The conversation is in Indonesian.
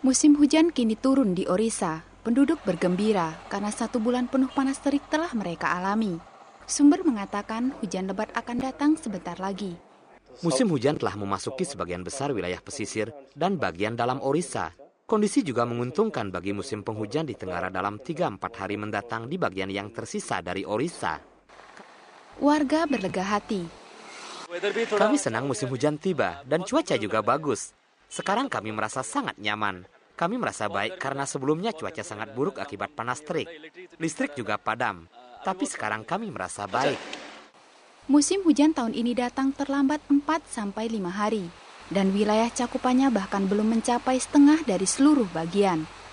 Musim hujan kini turun di Orissa. Penduduk bergembira karena satu bulan penuh panas terik telah mereka alami. Sumber mengatakan hujan lebat akan datang sebentar lagi. Musim hujan telah memasuki sebagian besar wilayah pesisir dan bagian dalam Orissa. Kondisi juga menguntungkan bagi musim penghujan di Tenggara dalam 3-4 hari mendatang di bagian yang tersisa dari Orissa. Warga berlega hati. Kami senang musim hujan tiba dan cuaca juga bagus. Sekarang kami merasa sangat nyaman. Kami merasa baik karena sebelumnya cuaca sangat buruk akibat panas terik. Listrik juga padam. Tapi sekarang kami merasa baik. Musim hujan tahun ini datang terlambat 4 sampai 5 hari dan wilayah cakupannya bahkan belum mencapai setengah dari seluruh bagian.